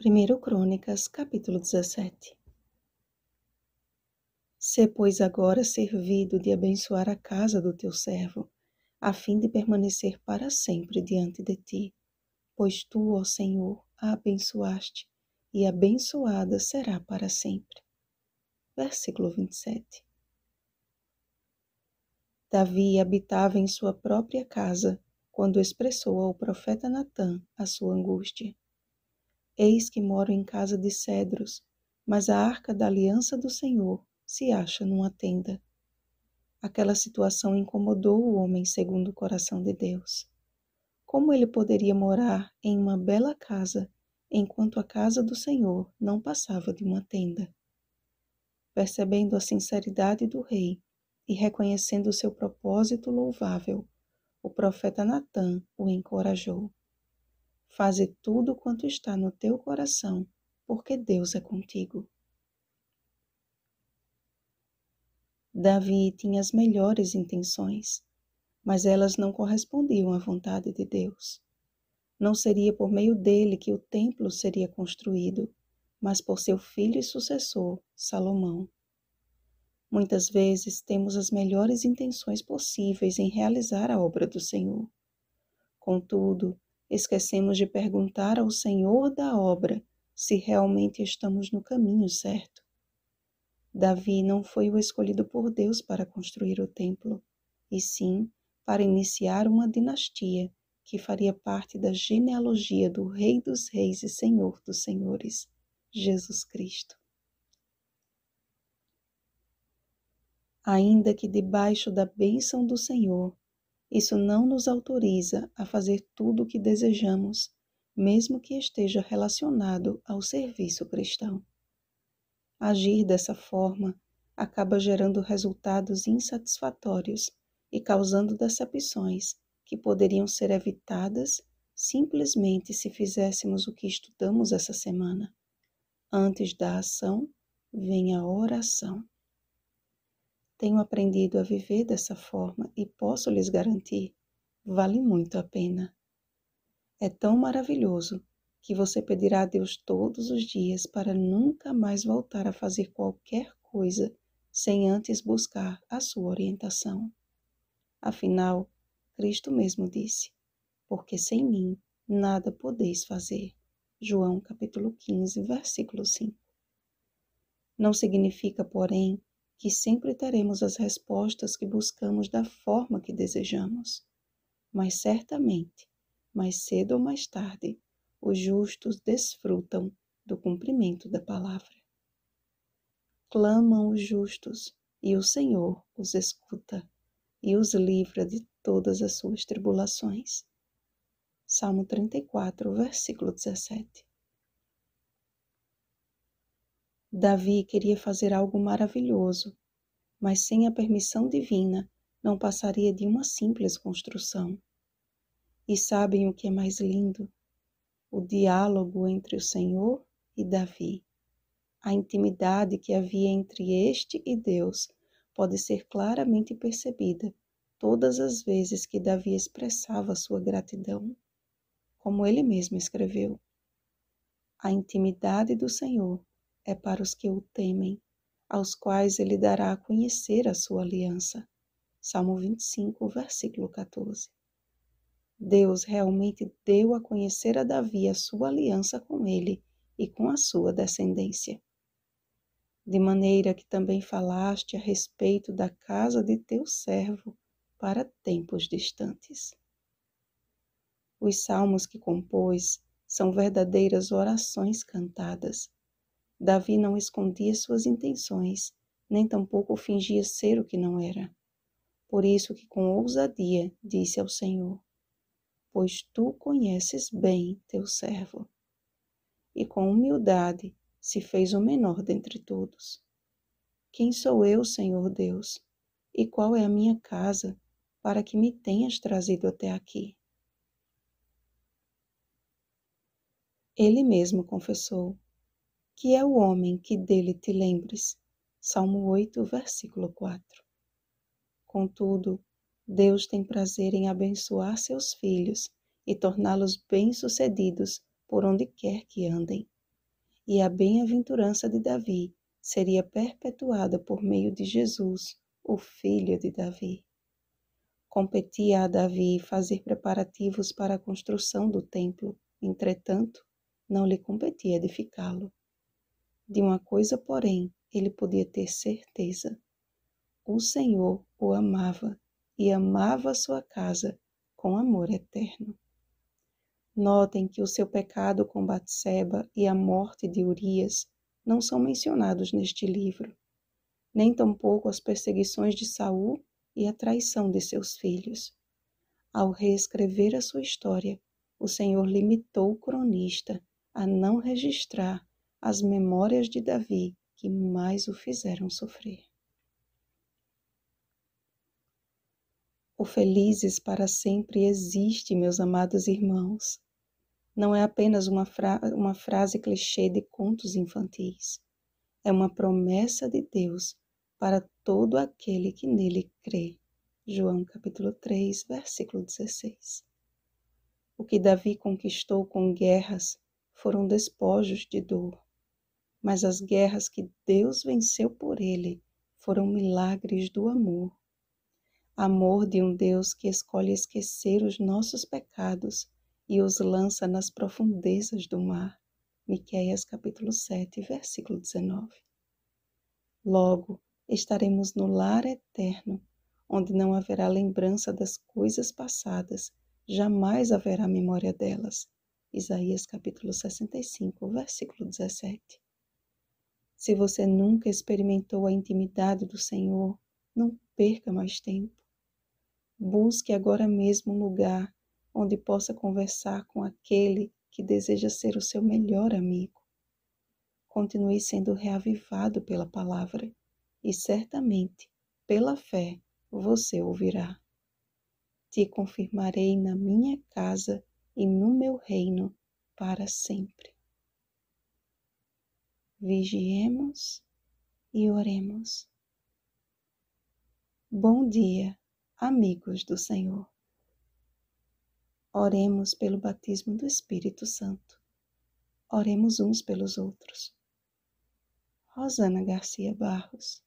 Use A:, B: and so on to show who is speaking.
A: 1 Crônicas, capítulo 17. Se, pois, agora servido de abençoar a casa do teu servo, a fim de permanecer para sempre diante de ti, pois tu, ó Senhor, a abençoaste, e abençoada será para sempre. Versículo 27. Davi habitava em sua própria casa quando expressou ao profeta Natã a sua angústia. Eis que moro em casa de cedros, mas a arca da aliança do Senhor se acha numa tenda. Aquela situação incomodou o homem segundo o coração de Deus. Como ele poderia morar em uma bela casa enquanto a casa do Senhor não passava de uma tenda? Percebendo a sinceridade do rei e reconhecendo seu propósito louvável, o profeta Natã o encorajou. Faze tudo quanto está no teu coração, porque Deus é contigo. Davi tinha as melhores intenções, mas elas não correspondiam à vontade de Deus. Não seria por meio dele que o templo seria construído, mas por seu filho e sucessor, Salomão. Muitas vezes temos as melhores intenções possíveis em realizar a obra do Senhor. Contudo, esquecemos de perguntar ao Senhor da obra se realmente estamos no caminho certo. Davi não foi o escolhido por Deus para construir o templo, e sim para iniciar uma dinastia que faria parte da genealogia do Rei dos Reis e Senhor dos Senhores, Jesus Cristo. Ainda que debaixo da bênção do Senhor, isso não nos autoriza a fazer tudo o que desejamos, mesmo que esteja relacionado ao serviço cristão. Agir dessa forma acaba gerando resultados insatisfatórios e causando decepções que poderiam ser evitadas simplesmente se fizéssemos o que estudamos essa semana. Antes da ação, vem a oração. Tenho aprendido a viver dessa forma e posso lhes garantir: vale muito a pena. É tão maravilhoso que você pedirá a Deus todos os dias para nunca mais voltar a fazer qualquer coisa sem antes buscar a sua orientação. Afinal, Cristo mesmo disse: Porque sem mim nada podeis fazer. João capítulo 15, versículo 5. Não significa, porém, que sempre teremos as respostas que buscamos da forma que desejamos. Mas certamente, mais cedo ou mais tarde, os justos desfrutam do cumprimento da palavra. Clamam os justos, e o Senhor os escuta e os livra de todas as suas tribulações. Salmo 34, versículo 17. Davi queria fazer algo maravilhoso, mas sem a permissão divina não passaria de uma simples construção. E sabem o que é mais lindo? O diálogo entre o Senhor e Davi. A intimidade que havia entre este e Deus pode ser claramente percebida todas as vezes que Davi expressava sua gratidão, como ele mesmo escreveu. A intimidade do Senhor é para os que o temem, aos quais ele dará a conhecer a sua aliança. Salmo 25, versículo 14. Deus realmente deu a conhecer a Davi a sua aliança com ele e com a sua descendência. De maneira que também falaste a respeito da casa de teu servo para tempos distantes. Os salmos que compôs são verdadeiras orações cantadas, Davi não escondia suas intenções, nem tampouco fingia ser o que não era. Por isso que com ousadia disse ao Senhor: Pois tu conheces bem teu servo. E com humildade se fez o menor dentre todos. Quem sou eu, Senhor Deus? E qual é a minha casa para que me tenhas trazido até aqui? Ele mesmo confessou: que é o homem que dele te lembres. Salmo 8, versículo 4. Contudo, Deus tem prazer em abençoar seus filhos e torná-los bem-sucedidos por onde quer que andem. E a bem-aventurança de Davi seria perpetuada por meio de Jesus, o filho de Davi. Competia a Davi fazer preparativos para a construção do templo, entretanto, não lhe competia edificá-lo. De uma coisa, porém, ele podia ter certeza: o Senhor o amava e amava sua casa com amor eterno. Notem que o seu pecado com Batseba e a morte de Urias não são mencionados neste livro, nem tampouco as perseguições de Saul e a traição de seus filhos. Ao reescrever a sua história, o Senhor limitou o cronista a não registrar as memórias de Davi que mais o fizeram sofrer. O Felizes para sempre existe, meus amados irmãos. Não é apenas uma, fra uma frase clichê de contos infantis. É uma promessa de Deus para todo aquele que nele crê. João capítulo 3, versículo 16. O que Davi conquistou com guerras foram despojos de dor, mas as guerras que Deus venceu por ele foram milagres do amor. Amor de um Deus que escolhe esquecer os nossos pecados e os lança nas profundezas do mar. Miqueias capítulo 7, versículo 19. Logo estaremos no lar eterno, onde não haverá lembrança das coisas passadas, jamais haverá memória delas. Isaías capítulo 65, versículo 17. Se você nunca experimentou a intimidade do Senhor, não perca mais tempo. Busque agora mesmo um lugar onde possa conversar com aquele que deseja ser o seu melhor amigo. Continue sendo reavivado pela palavra e certamente, pela fé, você ouvirá. Te confirmarei na minha casa e no meu reino para sempre vigiemos e oremos. Bom dia, amigos do Senhor. Oremos pelo batismo do Espírito Santo. Oremos uns pelos outros. Rosana Garcia Barros